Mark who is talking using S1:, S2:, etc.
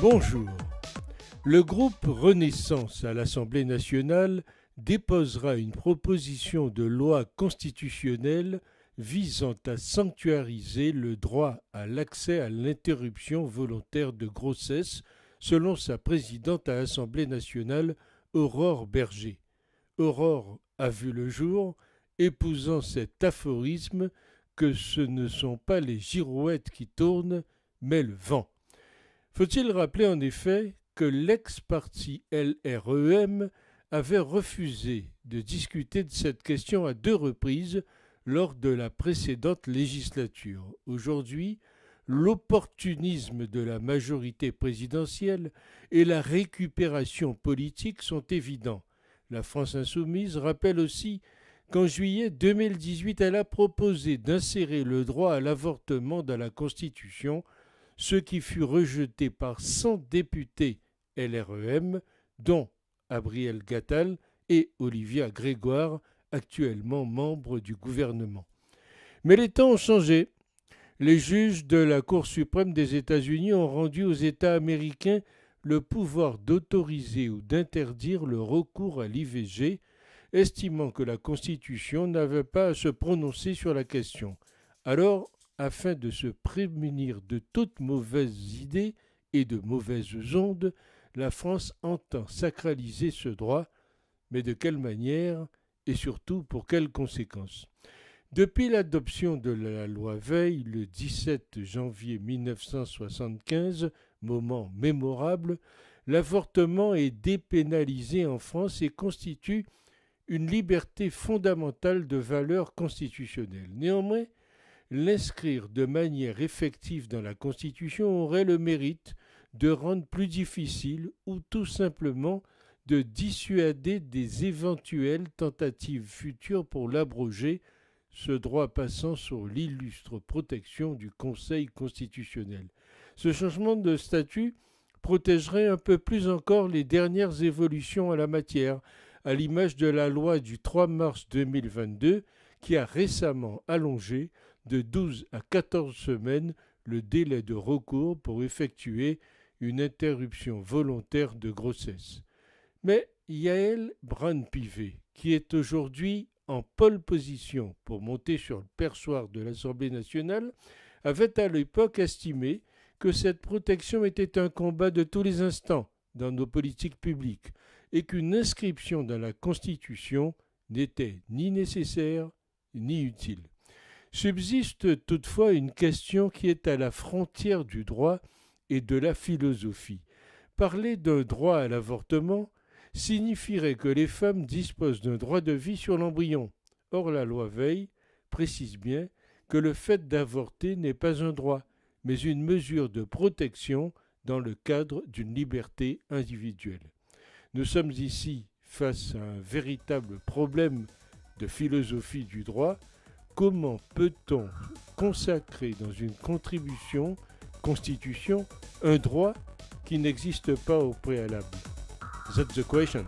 S1: Bonjour. Le groupe Renaissance à l'Assemblée nationale déposera une proposition de loi constitutionnelle visant à sanctuariser le droit à l'accès à l'interruption volontaire de grossesse, selon sa présidente à l'Assemblée nationale, Aurore Berger. Aurore a vu le jour, épousant cet aphorisme que ce ne sont pas les girouettes qui tournent, mais le vent. Faut-il rappeler en effet que l'ex-parti LREM avait refusé de discuter de cette question à deux reprises lors de la précédente législature. Aujourd'hui, l'opportunisme de la majorité présidentielle et la récupération politique sont évidents. La France insoumise rappelle aussi qu'en juillet 2018, elle a proposé d'insérer le droit à l'avortement dans la Constitution, ce qui fut rejeté par 100 députés LREM, dont Abriel Gattal et Olivia Grégoire, actuellement membres du gouvernement. Mais les temps ont changé. Les juges de la Cour suprême des États-Unis ont rendu aux États américains le pouvoir d'autoriser ou d'interdire le recours à l'IVG, estimant que la Constitution n'avait pas à se prononcer sur la question. Alors, afin de se prémunir de toutes mauvaises idées et de mauvaises ondes, la France entend sacraliser ce droit, mais de quelle manière et surtout pour quelles conséquences Depuis l'adoption de la loi Veil le 17 janvier 1975, moment mémorable, l'avortement est dépénalisé en France et constitue une liberté fondamentale de valeur constitutionnelle. Néanmoins, l'inscrire de manière effective dans la Constitution aurait le mérite de rendre plus difficile ou tout simplement de dissuader des éventuelles tentatives futures pour l'abroger, ce droit passant sur l'illustre protection du Conseil constitutionnel. Ce changement de statut protégerait un peu plus encore les dernières évolutions à la matière, à l'image de la loi du 3 mars 2022 qui a récemment allongé de 12 à 14 semaines le délai de recours pour effectuer une interruption volontaire de grossesse. Mais Yael Brun pivet qui est aujourd'hui en pole position pour monter sur le perchoir de l'Assemblée nationale, avait à l'époque estimé que cette protection était un combat de tous les instants dans nos politiques publiques et qu'une inscription dans la Constitution n'était ni nécessaire ni utile. Subsiste toutefois une question qui est à la frontière du droit et de la philosophie. Parler d'un droit à l'avortement signifierait que les femmes disposent d'un droit de vie sur l'embryon. Or la loi veille précise bien que le fait d'avorter n'est pas un droit, mais une mesure de protection dans le cadre d'une liberté individuelle. Nous sommes ici face à un véritable problème de philosophie du droit. Comment peut-on consacrer dans une contribution, constitution, un droit qui n'existe pas au préalable That's the question.